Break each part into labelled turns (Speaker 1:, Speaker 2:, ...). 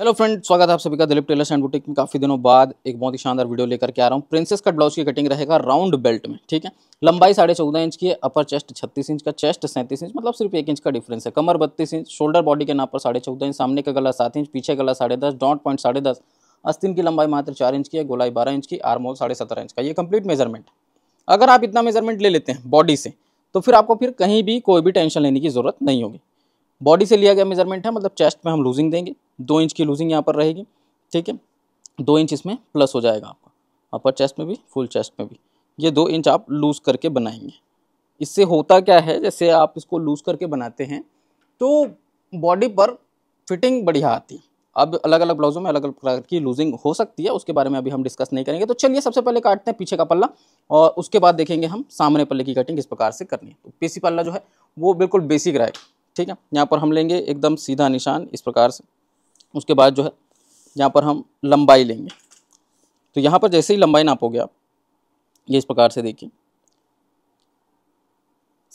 Speaker 1: hello friend स्वागत है आप सभी का दिलीप टेलर्स एंड बुटीक में काफ़ी दिनों बाद एक बहुत ही शानदार वीडियो लेकर के आ रहा हूँ प्रिंसेस कट ब्लाउज की कटिंग रहेगा राउंड बेल्ट में ठीक है लंबाई साढ़े चौदह इंच की है अपर चेस्ट छत्तीस इंच का चेस्ट सैंतीस इंच मतलब सिर्फ एक इंच का डिफरेंस है कमर बत्तीस इंच शोल्डर बॉडी के नाप पर साढ़े चौदह इंच सामने का गला सात इंच पीछे गला साढ़े दस डॉट पॉइंट साढ़े दस अस्तिन की लंबाई मात्र चार इंच की है गोलाई बारह इंच की आरमोल साढ़े सत्रह इंच का ये कंप्लीट मेजरमेंट अगर आप इतना मेजरमेंट ले लेते हैं बॉडी से तो फिर आपको फिर कहीं भी कोई भी टेंशन लेने की ज़रूरत नहीं होगी बॉडी से लिया गया मेजरमेंट है मतलब चेस्ट में हम लूजिंग देंगे दो इंच की लूजिंग यहाँ पर रहेगी ठीक है दो इंच इसमें प्लस हो जाएगा आपका अपर चेस्ट में भी फुल चेस्ट में भी ये दो इंच आप लूज़ करके बनाएंगे इससे होता क्या है जैसे आप इसको लूज़ करके बनाते हैं तो बॉडी पर फिटिंग बढ़िया आती है अब अलग अलग ब्लाउजों में अलग अलग प्रकार की लूजिंग हो सकती है उसके बारे में अभी हम डिस्कस नहीं करेंगे तो चलिए सबसे पहले काटते हैं पीछे का पल्ला और उसके बाद देखेंगे हम सामने पल्ले की कटिंग किस प्रकार से करनी है तो पीसी पल्ला जो है वो बिल्कुल बेसिक रहेगा ठीक है यहाँ पर हम लेंगे एकदम सीधा निशान इस प्रकार से उसके बाद जो है यहाँ पर हम लंबाई लेंगे तो यहाँ पर जैसे ही लंबाई नापोगे आप ये इस प्रकार से देखिए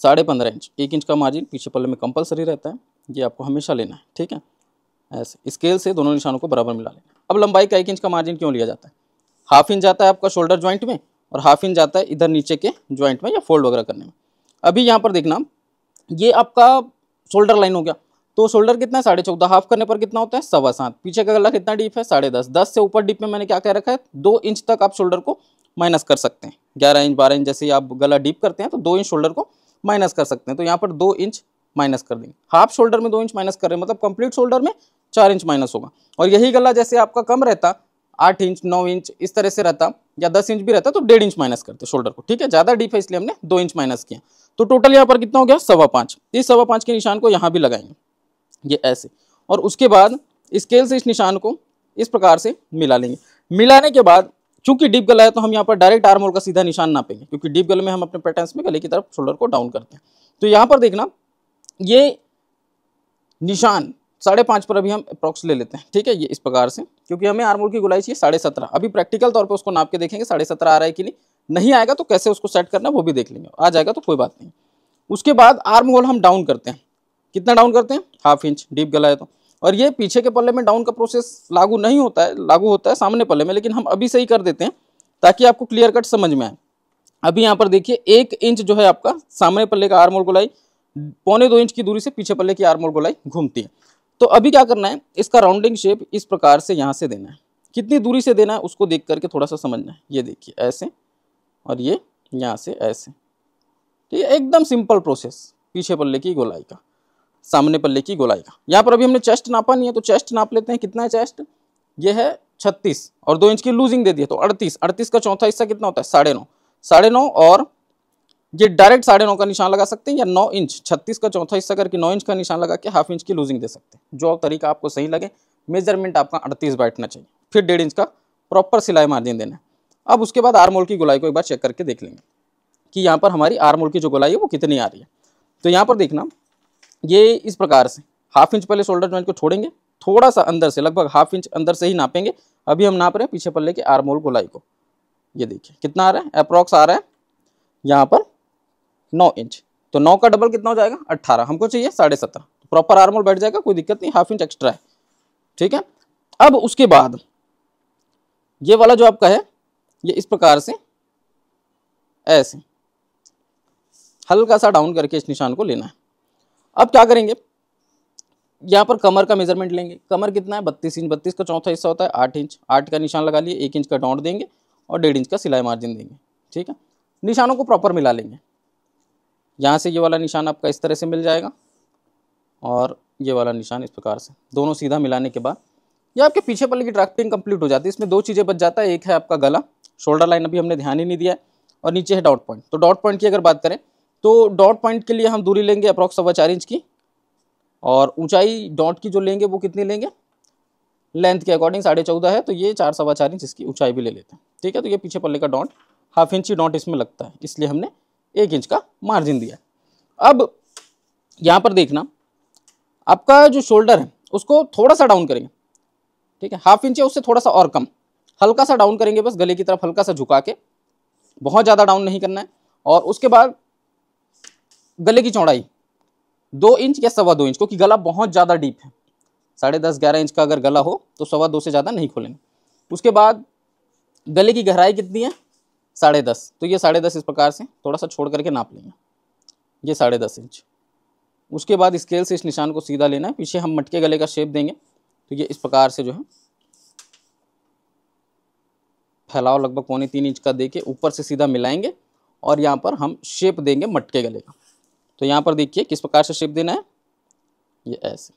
Speaker 1: साढ़े पंद्रह इंच एक इंच का मार्जिन पीछे पल्ले में कंपलसरी रहता है ये आपको हमेशा लेना है ठीक है ऐसे स्केल से दोनों निशानों को बराबर मिला लेना अब लंबाई का एक इंच का मार्जिन क्यों लिया जाता है हाफ इंच जाता है आपका शोल्डर ज्वाइंट में और हाफ इंच जाता है इधर नीचे के ज्वाइंट में या फोल्ड वगैरह करने में अभी यहाँ पर देखना ये आपका शोल्डर लाइन हो गया तो शोल्डर कितना है साढ़े चौदह हाफ करने पर कितना होता है सवा सात पीछे का गला कितना डीप है साढ़े दस दस से ऊपर डीप में मैंने क्या कह रखा है दो इंच तक आप शोल्डर को माइनस कर सकते हैं ग्यारह इंच बारह इंच जैसे आप गला डीप करते हैं तो दो इंच शोल्डर को माइनस कर सकते हैं तो यहाँ पर दो इंच माइनस कर देंगे हाफ शोल्डर में दो इंच माइनस कर रहे हैं मतलब कंप्लीट शोल्डर में चार इंच माइनस होगा और यही गला जैसे आपका कम रहता आठ इंच नौ इंच इस तरह से रहता या दस इंच भी रहता तो डेढ़ इंच माइनस करते शोल्डर को ठीक है ज़्यादा डीप है इसलिए हमने दो इंच माइनस किया तो टोटल यहाँ पर कितना हो गया सवा पाँच इस सवा पाँच के निशान को यहाँ भी लगाएंगे ये ऐसे और उसके बाद स्केल से इस निशान को इस प्रकार से मिला लेंगे मिलाने के बाद चूंकि डीप गला है तो हम यहाँ पर डायरेक्ट आर्मोल का सीधा निशान नापेंगे क्योंकि डीप गले में हम अपने पैटर्न्स में गले की तरफ शोल्डर को डाउन करते हैं तो यहाँ पर देखना ये निशान साढ़े पाँच पर अभी हम अप्रॉक्स ले लेते हैं ठीक है ये इस प्रकार से क्योंकि हमें आर्मोल की गुलाई चाहिए साढ़े सत्रह अभी प्रैक्टिकल तौर पर उसको नाप के देखेंगे साढ़े सत्रह आ रहा है कि नहीं नहीं आएगा तो कैसे उसको सेट करना वो भी देख लेंगे आ जाएगा तो कोई बात नहीं उसके बाद आर्म होल हम डाउन करते हैं कितना डाउन करते हैं हाफ इंच डीप गला है तो और ये पीछे के पल्ले में डाउन का प्रोसेस लागू नहीं होता है लागू होता है सामने पल्ले में लेकिन हम अभी से ही कर देते हैं ताकि आपको क्लियर कट समझ में आए अभी यहाँ पर देखिए एक इंच जो है आपका सामने पल्ले का आरमोल गोलाई पौने दो इंच की दूरी से पीछे पल्ले की आरमोल गोलाई घूमती है तो अभी क्या करना है इसका राउंडिंग शेप इस प्रकार से यहाँ से देना है कितनी दूरी से देना है उसको देख करके थोड़ा सा समझना है ये देखिए ऐसे और ये यहाँ से ऐसे ठीक है एकदम सिंपल प्रोसेस पीछे पल्ले की गोलाई का सामने पल्ले की गोलाई का यहाँ पर अभी हमने चेस्ट नापा नहीं है तो चेस्ट नाप लेते हैं कितना है चेस्ट ये है छत्तीस और दो इंच की लूजिंग दे दी तो अड़तीस अड़तीस का चौथा हिस्सा कितना होता है साढ़े नौ साढ़े नौ और ये डायरेक्ट साढ़े नौ का निशान लगा सकते हैं या नौ इंच छत्तीस का चौथा हिस्सा करके नौ इंच का निशान लगा के हाफ इंच की लूजिंग दे सकते हैं जो तरीका आपको सही लगे मेजरमेंट आपका अड़तीस बैठना चाहिए फिर डेढ़ इंच का प्रॉपर सिलाई मार्जिन देना है अब उसके बाद आरमोल की गोलाई को एक बार चेक करके देख लेंगे कि यहाँ पर हमारी आरमोल की जो गोलाई है वो कितनी आ रही है तो यहाँ पर देखना ये इस प्रकार से हाफ इंच पहले शोल्डर ज्वाइंट को छोड़ेंगे थोड़ा सा अंदर से लगभग हाफ इंच अंदर से ही नापेंगे अभी हम नाप रहे हैं पीछे पल्ले के आरमोल गोलाई को ये देखिए कितना आ रहा है अप्रॉक्स आ रहा है यहाँ पर नौ इंच तो नौ का डबल कितना हो जाएगा अट्ठारह हमको चाहिए साढ़े सत्रह तो प्रॉपर आरमोल बैठ जाएगा कोई दिक्कत नहीं हाफ इंच एक्स्ट्रा है ठीक है अब उसके बाद ये वाला जो आपका है ये इस प्रकार से ऐसे हल्का सा डाउन करके इस निशान को लेना है अब क्या करेंगे यहाँ पर कमर का मेजरमेंट लेंगे कमर कितना है बत्तीस इंच बत्तीस का चौथा हिस्सा होता है आठ इंच आठ का निशान लगा लिए एक इंच का डॉट देंगे और डेढ़ इंच का सिलाई मार्जिन देंगे ठीक है निशानों को प्रॉपर मिला लेंगे यहाँ से ये वाला निशान आपका इस तरह से मिल जाएगा और ये वाला निशान इस प्रकार से दोनों सीधा मिलाने के बाद ये आपके पीछे पल्ले की ड्राफ्टिंग कंप्लीट हो जाती है इसमें दो चीज़ें बच जाता है एक है आपका गला शोल्डर लाइन अभी हमने ध्यान ही नहीं दिया और नीचे है डॉट पॉइंट तो डॉट पॉइंट की अगर बात करें तो डॉट पॉइंट के लिए हम दूरी लेंगे अप्रॉक्स सवा चार इंच की और ऊंचाई डॉट की जो लेंगे वो कितनी लेंगे लेंथ के अकॉर्डिंग साढ़े चौदह है तो ये चार सवा चार इंच इसकी ऊंचाई भी ले लेते हैं ठीक है तो ये पीछे पल्ले का डॉट हाफ इंच ही डॉट इसमें लगता है इसलिए हमने एक इंच का मार्जिन दिया अब यहाँ पर देखना आपका जो शोल्डर है उसको थोड़ा सा डाउन करेंगे ठीक है हाफ इंच है उससे थोड़ा सा और कम हल्का सा डाउन करेंगे बस गले की तरफ हल्का सा झुका के बहुत ज़्यादा डाउन नहीं करना है और उसके बाद गले की चौड़ाई दो इंच या सवा दो इंच क्योंकि गला बहुत ज़्यादा डीप है साढ़े दस ग्यारह इंच का अगर गला हो तो सवा दो से ज़्यादा नहीं खोलेंगे उसके बाद गले की गहराई कितनी है साढ़े दस तो ये साढ़े दस इस प्रकार से थोड़ा सा छोड़ करके नाप लेंगे ये साढ़े दस इंच उसके बाद स्केल से इस निशान को सीधा लेना है पीछे हम मटके गले का शेप देंगे तो ये इस प्रकार से जो है फैलाव लगभग पौने तीन इंच का दे के ऊपर से सीधा मिलाएंगे और यहाँ पर हम शेप देंगे मटके गले का तो यहाँ पर देखिए किस प्रकार से शेप देना है ये ऐसे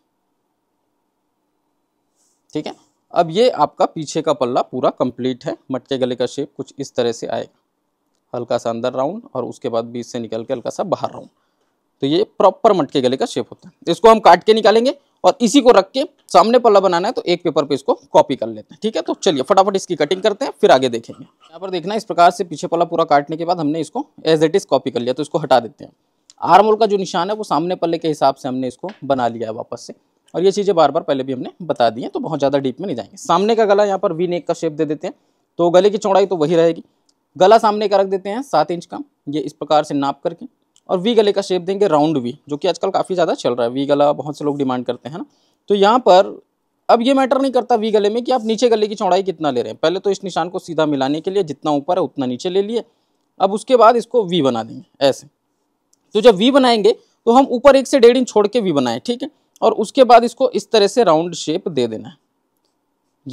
Speaker 1: ठीक है अब ये आपका पीछे का पल्ला पूरा कंप्लीट है मटके गले का शेप कुछ इस तरह से आएगा हल्का सा अंदर राउंड और उसके बाद बीच से निकल के हल्का सा बाहर राउंड तो ये प्रॉपर मटके गले का शेप होता है इसको हम काट के निकालेंगे और इसी को रख के सामने पल्ला बनाना है तो एक पेपर पे इसको कॉपी कर लेते हैं ठीक है तो चलिए फटाफट इसकी कटिंग करते हैं फिर आगे देखेंगे यहाँ पर देखना इस प्रकार से पीछे पल्ला पूरा काटने के बाद हमने इसको एज इट इज़ कॉपी कर लिया तो इसको हटा देते हैं आर्म का जो निशान है वो सामने पल्ले के हिसाब से हमने इसको बना लिया है वापस से और ये चीज़ें बार बार पहले भी हमने बता दी हैं तो बहुत ज़्यादा डीप में नहीं जाएंगे सामने का गला यहाँ पर वी नेक का शेप दे देते हैं तो गले की चौड़ाई तो वही रहेगी गला सामने का रख देते हैं सात इंच का ये इस प्रकार से नाप करके और वी गले का शेप देंगे राउंड वी जो कि आजकल काफ़ी ज़्यादा चल रहा है वी गला बहुत से लोग डिमांड करते हैं ना तो यहाँ पर अब ये मैटर नहीं करता वी गले में कि आप नीचे गले की चौड़ाई कितना ले रहे हैं पहले तो इस निशान को सीधा मिलाने के लिए जितना ऊपर है उतना नीचे ले लिए अब उसके बाद इसको वी बना देंगे ऐसे तो जब वी बनाएंगे तो हम ऊपर एक से डेढ़ इंच छोड़ के वी बनाएं ठीक है और उसके बाद इसको इस तरह से राउंड शेप दे देना है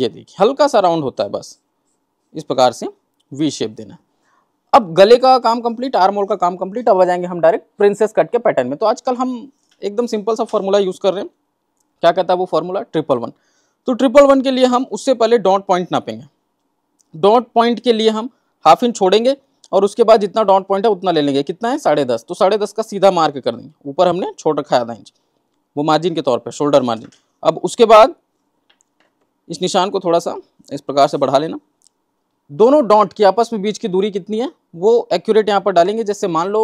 Speaker 1: ये देखिए हल्का सा राउंड होता है बस इस प्रकार से वी शेप देना अब गले का काम कंप्लीट आरमोल का काम कंप्लीट अब आ जाएंगे हम डायरेक्ट प्रिंसेस कट के पैटर्न में तो आजकल हम एकदम सिंपल सा फॉर्मूला यूज़ कर रहे हैं क्या कहता है वो फॉर्मूला ट्रिपल वन तो ट्रिपल वन के लिए हम उससे पहले डॉट पॉइंट नापेंगे डॉट पॉइंट के लिए हम हाफ इंच छोड़ेंगे और उसके बाद जितना डॉट पॉइंट है उतना ले लेंगे कितना है साढ़े दस तो साढ़े दस का सीधा मार्क कर देंगे ऊपर हमने छोट रखा है आधा इंच वो मार्जिन के तौर पर शोल्डर मार्जिन अब उसके बाद इस निशान को थोड़ा सा इस प्रकार से बढ़ा लेना दोनों डॉट की आपस में बीच की दूरी कितनी है वो एक्यूरेट यहाँ पर डालेंगे जैसे मान लो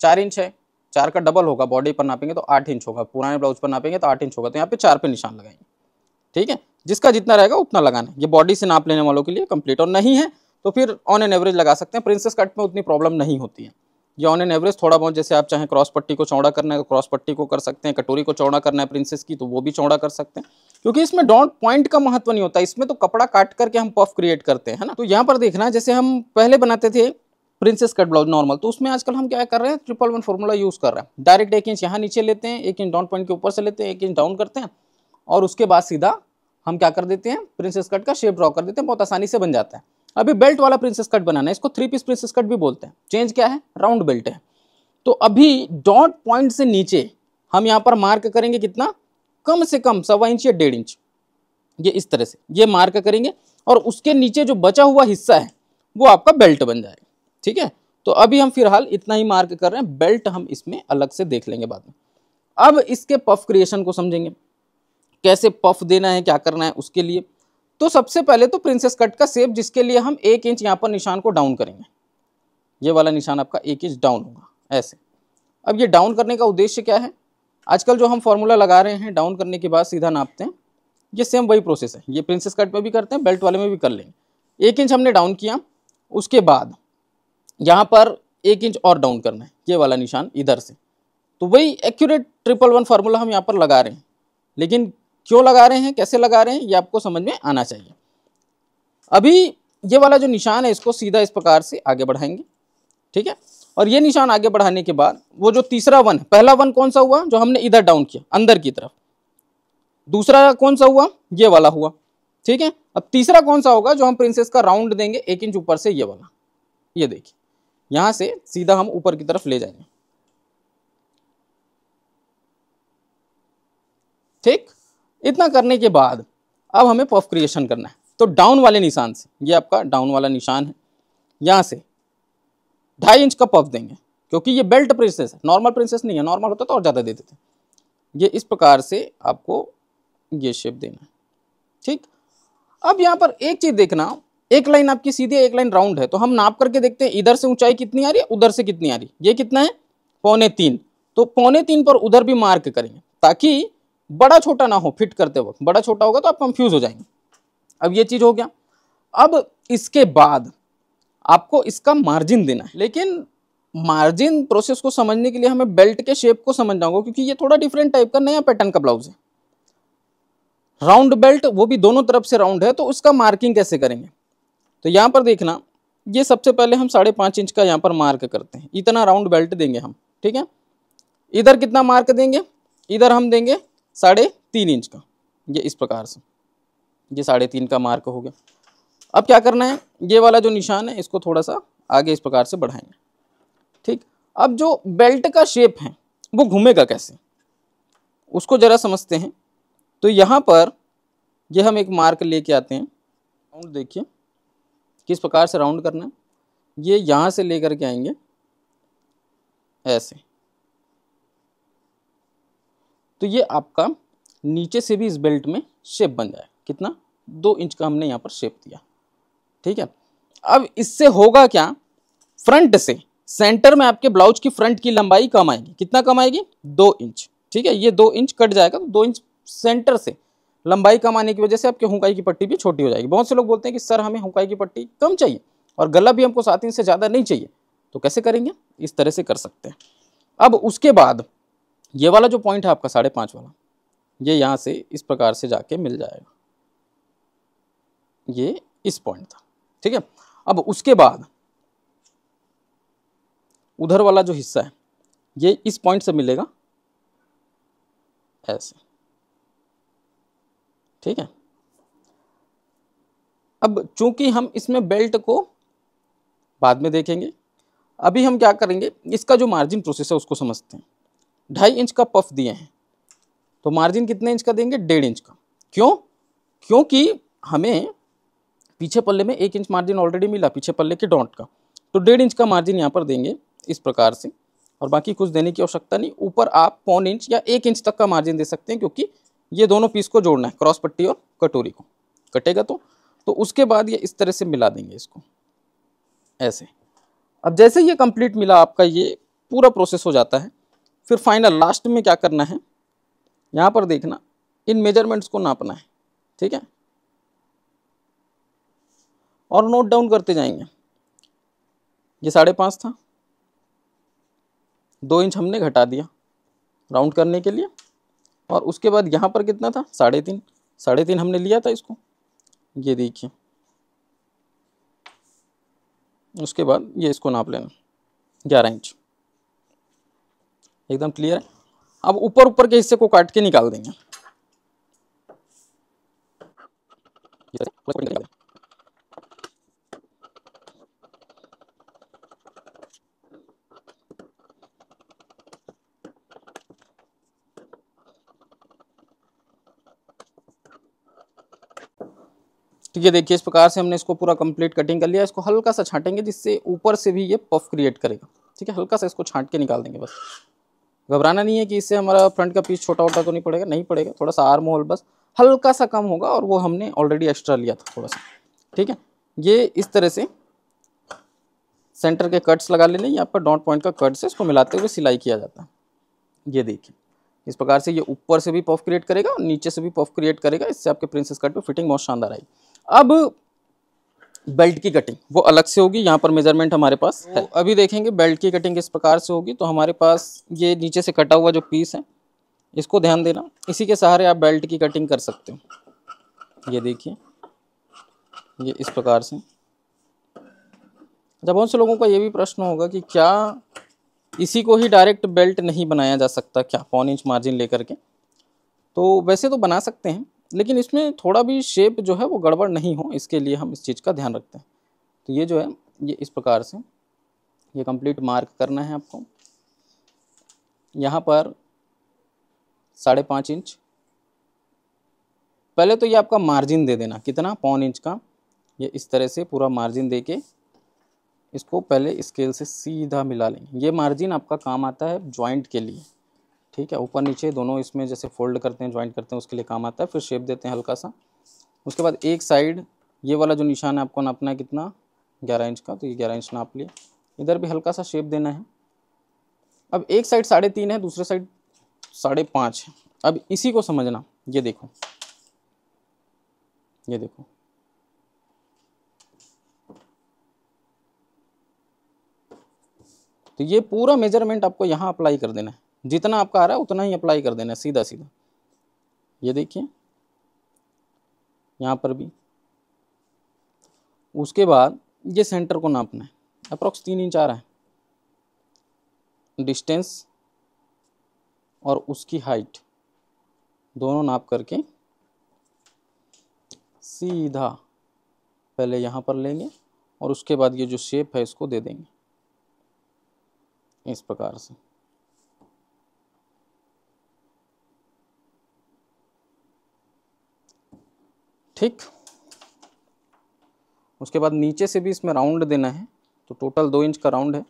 Speaker 1: चार इंच है चार का डबल होगा बॉडी पर नापेंगे तो आठ इंच होगा पुराने ब्लाउज पर नापेंगे तो आठ इंच होगा तो यहाँ पे चार पे निशान लगाएंगे ठीक है जिसका जितना रहेगा उतना लगाना है ये बॉडी से नाप लेने वालों के लिए कंप्लीट और नहीं है तो फिर ऑन एन एवरेज लगा सकते हैं प्रिंसेस कट में उतनी प्रॉब्लम नहीं होती है या ऑन एन एवरेज थोड़ा बहुत जैसे आप चाहें क्रॉस पट्टी को चौड़ा करना है क्रॉस तो पट्टी को कर सकते हैं कटोरी को चौड़ा करना है प्रिंसेस की तो वो भी चौड़ा कर सकते हैं क्योंकि इसमें डॉट पॉइंट का महत्व नहीं होता इसमें तो कपड़ा काट करके हम पफ क्रिएट करते हैं ना तो यहाँ पर देखना जैसे हम पहले बनाते थे प्रिंसेस कट ब्लाउज नॉर्मल तो उसमें आजकल हम क्या कर रहे हैं ट्रिपल वन फॉर्मूला यूज़ कर रहे हैं डायरेक्ट एक इंच यहाँ नीचे लेते हैं एक इंच डाउन पॉइंट के ऊपर से लेते हैं एक इंच डाउन करते हैं और उसके बाद सीधा हम क्या कर देते हैं प्रिंसेस कट का शेप ड्रॉ कर देते हैं बहुत आसानी से बन जाता है अभी बेल्ट वाला प्रिंसेस कट बनाना है इसको थ्री पीस प्रिंसेस कट भी बोलते हैं चेंज क्या है राउंड बेल्ट है तो अभी डॉट पॉइंट से नीचे हम यहाँ पर मार्क करेंगे कितना कम से कम सवा इंच या डेढ़ इंच ये इस तरह से ये मार्क करेंगे और उसके नीचे जो बचा हुआ हिस्सा है वो आपका बेल्ट बन जाएगा ठीक है तो अभी हम फिलहाल इतना ही मार्क कर रहे हैं बेल्ट हम इसमें अलग से देख लेंगे बाद में अब इसके पफ क्रिएशन को समझेंगे कैसे पफ देना है क्या करना है उसके लिए तो सबसे पहले तो प्रिंसेस कट का सेप जिसके लिए हम एक इंच यहाँ पर निशान को डाउन करेंगे ये वाला निशान आपका एक इंच डाउन होगा ऐसे अब ये डाउन करने का उद्देश्य क्या है आजकल जो हम फॉर्मूला लगा रहे हैं डाउन करने के बाद सीधा नापते हैं ये सेम वही प्रोसेस है ये प्रिंसेस कट में भी करते हैं बेल्ट वाले में भी कर लेंगे एक इंच हमने डाउन किया उसके बाद यहाँ पर एक इंच और डाउन करना है ये वाला निशान इधर से तो वही एक्यूरेट ट्रिपल वन फार्मूला हम यहाँ पर लगा रहे हैं लेकिन क्यों लगा रहे हैं कैसे लगा रहे हैं ये आपको समझ में आना चाहिए अभी ये वाला जो निशान है इसको सीधा इस प्रकार से आगे बढ़ाएंगे ठीक है और ये निशान आगे बढ़ाने के बाद वो जो तीसरा वन पहला वन कौन सा हुआ जो हमने इधर डाउन किया अंदर की तरफ दूसरा कौन सा हुआ ये वाला हुआ ठीक है अब तीसरा कौन सा होगा जो हम प्रिंसेस का राउंड देंगे एक इंच ऊपर से ये वाला ये देखिए यहां से सीधा हम ऊपर की तरफ ले जाएंगे ठीक इतना करने के बाद अब हमें पफ क्रिएशन करना है तो डाउन वाले निशान से ये आपका डाउन वाला निशान है यहाँ से ढाई इंच का पफ देंगे क्योंकि ये बेल्ट प्रिंसेस है नॉर्मल प्रिंसेस नहीं है नॉर्मल होता तो और ज़्यादा दे देते ये इस प्रकार से आपको ये शेप देना है ठीक अब यहाँ पर एक चीज़ देखना एक लाइन आपकी सीधी एक लाइन राउंड है तो हम नाप करके देखते हैं इधर से ऊंचाई कितनी आ रही है उधर से कितनी आ रही है ये कितना है पौने तीन तो पौने तीन पर उधर भी मार्क करेंगे ताकि बड़ा छोटा ना हो फिट करते वक्त बड़ा छोटा होगा तो आप कंफ्यूज हो जाएंगे अब ये चीज़ हो गया अब इसके बाद आपको इसका मार्जिन देना है लेकिन मार्जिन प्रोसेस को समझने के लिए हमें बेल्ट के शेप को समझना होगा क्योंकि ये थोड़ा डिफरेंट टाइप का नया पैटर्न का ब्लाउज है राउंड बेल्ट वो भी दोनों तरफ से राउंड है तो उसका मार्किंग कैसे करेंगे तो यहाँ पर देखना ये सबसे पहले हम साढ़े पाँच इंच का यहाँ पर मार्क करते हैं इतना राउंड बेल्ट देंगे हम ठीक है इधर कितना मार्क देंगे इधर हम देंगे साढ़े तीन इंच का ये इस प्रकार से ये साढ़े तीन का मार्क हो गया अब क्या करना है ये वाला जो निशान है इसको थोड़ा सा आगे इस प्रकार से बढ़ाएंगे ठीक अब जो बेल्ट का शेप है वो घूमेगा कैसे उसको ज़रा समझते हैं तो यहाँ पर ये हम एक मार्क लेके आते हैं राउंड देखिए किस प्रकार से राउंड करना है ये यहाँ से लेकर के आएंगे ऐसे तो ये आपका नीचे से भी इस बेल्ट में शेप बन जाए कितना दो इंच का हमने यहाँ पर शेप दिया ठीक है अब इससे होगा क्या फ्रंट से सेंटर में आपके ब्लाउज की फ्रंट की लंबाई कम आएगी कितना कम आएगी दो इंच ठीक है ये दो इंच कट जाएगा तो दो इंच सेंटर से लंबाई कम आने की वजह से आपके हुकाई की पट्टी भी छोटी हो जाएगी बहुत से लोग बोलते हैं कि सर हमें हुकाई की पट्टी कम चाहिए और गला भी हमको सात इंच से ज़्यादा नहीं चाहिए तो कैसे करेंगे इस तरह से कर सकते हैं अब उसके बाद ये वाला जो पॉइंट है आपका साढ़े पाँच वाला ये यहाँ से इस प्रकार से जाके मिल जाएगा ये इस पॉइंट था ठीक है अब उसके बाद उधर वाला जो हिस्सा है ये इस पॉइंट से मिलेगा ऐसे ठीक है अब चूंकि हम इसमें बेल्ट को बाद में देखेंगे अभी हम क्या करेंगे इसका जो मार्जिन प्रोसेस है उसको समझते हैं ढाई इंच का पफ दिए हैं तो मार्जिन कितने इंच का देंगे डेढ़ इंच का क्यों क्योंकि हमें पीछे पल्ले में एक इंच मार्जिन ऑलरेडी मिला पीछे पल्ले के डॉट का तो डेढ़ इंच का मार्जिन यहाँ पर देंगे इस प्रकार से और बाकी कुछ देने की आवश्यकता नहीं ऊपर आप पौन इंच या एक इंच तक का मार्जिन दे सकते हैं क्योंकि ये दोनों पीस को जोड़ना है क्रॉस पट्टी और कटोरी को कटेगा तो तो उसके बाद ये इस तरह से मिला देंगे इसको ऐसे अब जैसे ये कंप्लीट मिला आपका ये पूरा प्रोसेस हो जाता है फिर फाइनल लास्ट में क्या करना है यहाँ पर देखना इन मेजरमेंट्स को नापना है ठीक है और नोट डाउन करते जाएंगे ये साढ़े पाँच था दो इंच हमने घटा दिया राउंड करने के लिए और उसके बाद यहाँ पर कितना था साढ़े तीन साढ़े तीन हमने लिया था इसको ये देखिए उसके बाद ये इसको नाप लेना ग्यारह इंच एकदम क्लियर है अब ऊपर ऊपर के हिस्से को काट के निकाल देंगे ठीक है देखिए इस प्रकार से हमने इसको पूरा कंप्लीट कटिंग कर लिया इसको हल्का सा छाटेंगे जिससे ऊपर से भी ये पफ क्रिएट करेगा ठीक है हल्का सा इसको छाट के निकाल देंगे बस घबराना नहीं है कि इससे हमारा फ्रंट का पीस छोटा वोटा तो नहीं पड़ेगा नहीं पड़ेगा थोड़ा सा आर्म होल बस हल्का सा कम होगा और वो हमने ऑलरेडी एक्स्ट्रा लिया था थोड़ा सा ठीक है ये इस तरह से सेंटर के कट्स लगा लेने यहाँ पर डॉट पॉइंट का कट्स है इसको मिलाते हुए सिलाई किया जाता है ये देखिए इस प्रकार से ये ऊपर से भी पफ क्रिएट करेगा और नीचे से भी पफ क्रिएट करेगा इससे आपके प्रिंसेस कट पर फिटिंग बहुत शानदार आएगी अब बेल्ट की कटिंग वो अलग से होगी यहाँ पर मेजरमेंट हमारे पास है अभी देखेंगे बेल्ट की कटिंग किस प्रकार से होगी तो हमारे पास ये नीचे से कटा हुआ जो पीस है इसको ध्यान देना इसी के सहारे आप बेल्ट की कटिंग कर सकते हो ये देखिए ये इस प्रकार से जब अच्छा, बहुत से लोगों का ये भी प्रश्न होगा कि क्या इसी को ही डायरेक्ट बेल्ट नहीं बनाया जा सकता क्या पौन इंच मार्जिन लेकर के तो वैसे तो बना सकते हैं लेकिन इसमें थोड़ा भी शेप जो है वो गड़बड़ नहीं हो इसके लिए हम इस चीज़ का ध्यान रखते हैं तो ये जो है ये इस प्रकार से ये कंप्लीट मार्क करना है आपको यहाँ पर साढ़े पाँच इंच पहले तो ये आपका मार्जिन दे देना कितना पौन इंच का ये इस तरह से पूरा मार्जिन दे के इसको पहले स्केल से सीधा मिला लेंगे ये मार्जिन आपका काम आता है जॉइंट के लिए ठीक है ऊपर नीचे दोनों इसमें जैसे फोल्ड करते हैं ज्वाइंट करते हैं उसके लिए काम आता है फिर शेप देते हैं हल्का सा उसके बाद एक साइड ये वाला जो निशान है आपको नापना है कितना ग्यारह इंच का तो ये ग्यारह इंच नाप लिए इधर भी हल्का सा शेप देना है अब एक साइड साढ़े तीन है दूसरे साइड साढ़े पाँच है अब इसी को समझना ये देखो ये देखो तो ये पूरा मेजरमेंट आपको यहाँ अप्लाई कर देना है जितना आपका आ रहा है उतना ही अप्लाई कर देना है सीधा सीधा ये देखिए यहाँ पर भी उसके बाद ये सेंटर को नापना है अप्रोक्स तीन इंच आ रहा है डिस्टेंस और उसकी हाइट दोनों नाप करके सीधा पहले यहाँ पर लेंगे और उसके बाद ये जो शेप है इसको दे देंगे इस प्रकार से ठीक उसके बाद नीचे से भी इसमें राउंड देना है तो टोटल दो इंच का राउंड है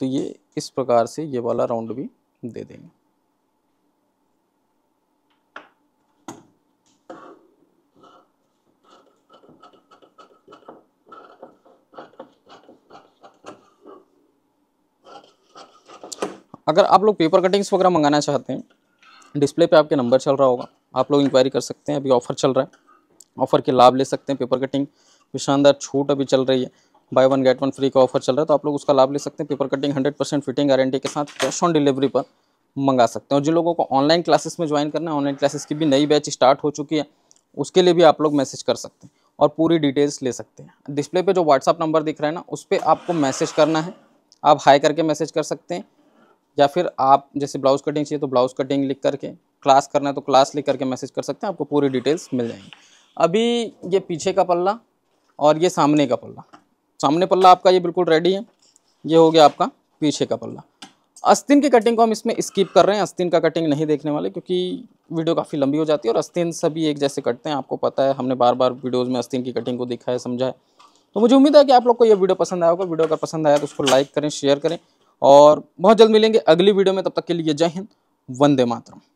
Speaker 1: तो ये इस प्रकार से ये वाला राउंड भी दे देंगे अगर आप लोग पेपर कटिंग्स वगैरह मंगाना चाहते हैं डिस्प्ले पे आपके नंबर चल रहा होगा आप लोग इंक्वायरी कर सकते हैं अभी ऑफर चल रहा है ऑफर के लाभ ले सकते हैं पेपर कटिंग भी शानदार छूट अभी चल रही है buy one get one free का ऑफर चल रहा है तो आप लोग उसका लाभ ले सकते हैं paper cutting hundred percent fitting guarantee के साथ कैश ऑन डिलीवरी पर मंगा सकते हैं और जिन लोगों को ऑनलाइन क्लासेस में ज्वाइन करना है ऑनलाइन क्लासेस की भी नई बैच स्टार्ट हो चुकी है उसके लिए भी आप लोग मैसेज कर सकते हैं और पूरी डिटेल्स ले सकते हैं डिस्प्ले पर जो व्हाट्सअप नंबर दिख रहा है ना उस पर आपको मैसेज करना है आप हाई करके मैसेज कर सकते हैं या फिर आप जैसे ब्लाउज कटिंग चाहिए तो ब्लाउज कटिंग लिख करके क्लास करना है तो क्लास लिख करके मैसेज कर सकते हैं आपको पूरी डिटेल्स मिल जाएंगी अभी ये पीछे का पल्ला और ये सामने का पल्ला सामने पल्ला आपका ये बिल्कुल रेडी है ये हो गया आपका पीछे का पल्ला अस्तिन की कटिंग को हम इसमें स्किप कर रहे हैं अस्तिन का कटिंग नहीं देखने वाले क्योंकि वीडियो काफ़ी लंबी हो जाती है और अस्तिन सभी एक जैसे कटते हैं आपको पता है हमने बार बार वीडियोज़ में अस्तिन की कटिंग को दिखा है समझा है तो मुझे उम्मीद है कि आप लोग को यह वीडियो पसंद आया होगा वीडियो अगर पसंद आया तो उसको लाइक करें शेयर करें और बहुत जल्द मिलेंगे अगली वीडियो में तब तक के लिए जय हिंद वंदे मातरम